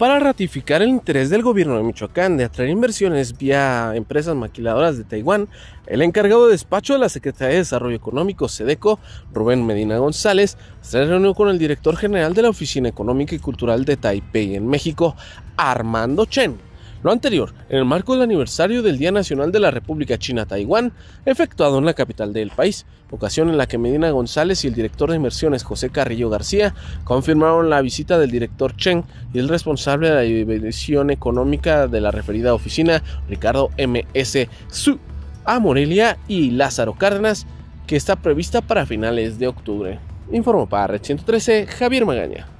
para ratificar el interés del gobierno de Michoacán de atraer inversiones vía empresas maquiladoras de Taiwán, el encargado de despacho de la Secretaría de Desarrollo Económico, SEDECO, Rubén Medina González, se reunió con el director general de la Oficina Económica y Cultural de Taipei en México, Armando Chen. Lo anterior, en el marco del aniversario del Día Nacional de la República China-Taiwán, efectuado en la capital del país, ocasión en la que Medina González y el director de inversiones José Carrillo García confirmaron la visita del director Chen y el responsable de la división económica de la referida oficina, Ricardo M.S. Su, a Morelia y Lázaro Cárdenas, que está prevista para finales de octubre. Informó para Red 113 Javier Magaña.